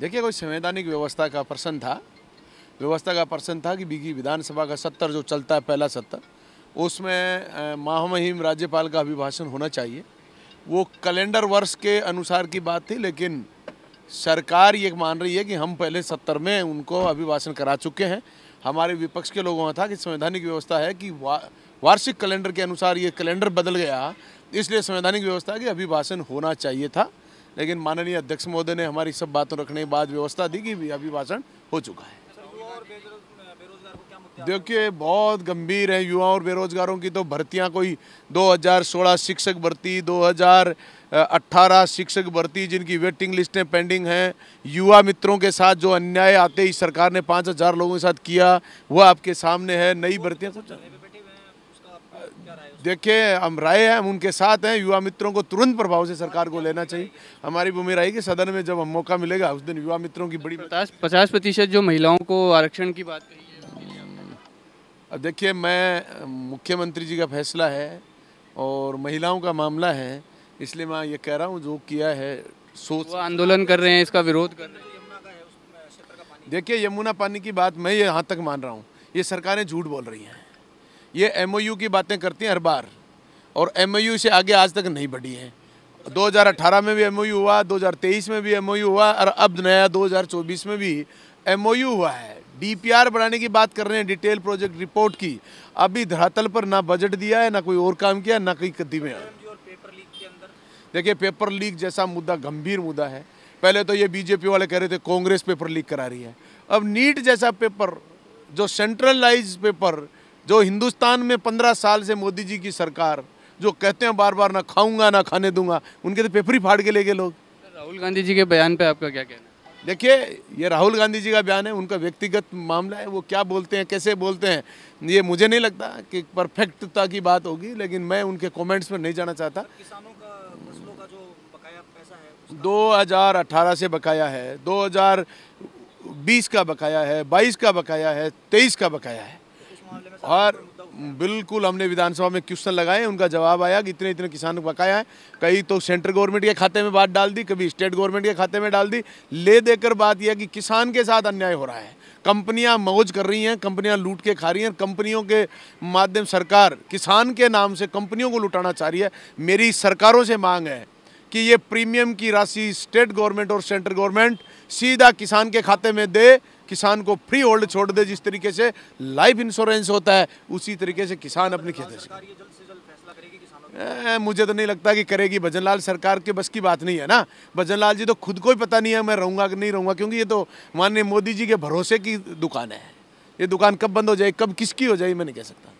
देखिए कोई संवैधानिक व्यवस्था का प्रश्न था व्यवस्था का प्रश्न था कि बिगी विधानसभा का सत्तर जो चलता है पहला सत्तर उसमें माहमहिम राज्यपाल का अभिभाषण होना चाहिए वो कैलेंडर वर्ष के अनुसार की बात थी लेकिन सरकार ये मान रही है कि हम पहले सत्तर में उनको अभिभाषण करा चुके हैं हमारे विपक्ष के लोगों का था कि संवैधानिक व्यवस्था है कि वा, वार्षिक कैलेंडर के अनुसार ये कैलेंडर बदल गया इसलिए संवैधानिक व्यवस्था की अभिभाषण होना चाहिए था लेकिन माननीय अध्यक्ष महोदय ने हमारी सब बातों रखने के बाद व्यवस्था दी कि अभिभाषण हो चुका है देखिए बहुत गंभीर है युवाओं और बेरोजगारों की तो भर्तियां कोई 2016 शिक्षक भर्ती 2018 शिक्षक भर्ती जिनकी वेटिंग लिस्टें पेंडिंग हैं युवा मित्रों के साथ जो अन्याय आते ही सरकार ने 5000 लोगों के साथ किया वह आपके सामने है नई भर्तियाँ सब तो देखिए हम राय हैं हम उनके साथ हैं युवा मित्रों को तुरंत प्रभाव से सरकार को लेना चाहिए हमारी भूमि रही कि सदन में जब हम मौका मिलेगा उस दिन युवा मित्रों की बड़ी पचास पचास प्रतिशत जो महिलाओं को आरक्षण की बात कही है देखिए मैं मुख्यमंत्री जी का फैसला है और महिलाओं का मामला है इसलिए मैं ये कह रहा हूँ जो किया है सोच आंदोलन कर रहे हैं इसका विरोध कर रहे हैं देखिए यमुना पानी की बात मैं ये यहाँ तक मान रहा हूँ ये सरकारें झूठ बोल रही हैं ये एम की बातें करती हैं हर बार और एम से आगे आज तक नहीं बढ़ी है 2018 में भी एम हुआ 2023 में भी एम हुआ और अब नया 2024 में भी एम हुआ है डीपीआर बढ़ाने की बात कर रहे हैं डिटेल प्रोजेक्ट रिपोर्ट की अभी धरातल पर ना बजट दिया है ना कोई और काम किया ना कोई कदमें देखिए पेपर लीक जैसा मुद्दा गंभीर मुद्दा है पहले तो ये बीजेपी वाले कह रहे थे कांग्रेस पेपर लीक करा रही है अब नीट जैसा पेपर जो सेंट्रलाइज पेपर जो हिंदुस्तान में पंद्रह साल से मोदी जी की सरकार जो कहते हैं बार बार ना खाऊंगा ना खाने दूंगा उनके तो पेपर ही फाड़ के ले गए लोग राहुल गांधी जी के बयान पे आपका क्या कहना है देखिए ये राहुल गांधी जी का बयान है उनका व्यक्तिगत मामला है वो क्या बोलते हैं कैसे बोलते हैं ये मुझे नहीं लगता कि परफेक्टता की बात होगी लेकिन मैं उनके कॉमेंट्स में नहीं जाना चाहता किसानों का फसलों का जो बकाया पैसा है दो से बकाया है का बकाया है बाईस का बकाया है तेईस का बकाया है और बिल्कुल हमने विधानसभा में क्वेश्चन लगाए उनका जवाब आया कि इतने इतने किसान बकाया है कई तो सेंट्रल गवर्नमेंट के खाते में बात डाल दी कभी स्टेट गवर्नमेंट के खाते में डाल दी ले देकर बात यह कि किसान के साथ अन्याय हो रहा है कंपनियां मौज कर रही हैं कंपनियां लूट के खा रही हैं कंपनियों के माध्यम सरकार किसान के नाम से कंपनियों को लुटाना चाह रही है मेरी सरकारों से मांग है कि ये प्रीमियम की राशि स्टेट गवर्नमेंट और सेंट्रल गवर्नमेंट सीधा किसान के खाते में दे किसान को फ्री होल्ड छोड़ दे जिस तरीके से लाइफ इंश्योरेंस होता है उसी तरीके से किसान अपनी खेती मुझे तो नहीं लगता कि करेगी भजन सरकार के बस की बात नहीं है ना भजन जी तो खुद को ही पता नहीं है मैं रहूँगा कि नहीं रहूँगा क्योंकि ये तो माननीय मोदी जी के भरोसे की दुकान है ये दुकान कब बंद हो जाए कब किसकी हो जाए मैं नहीं कह सकता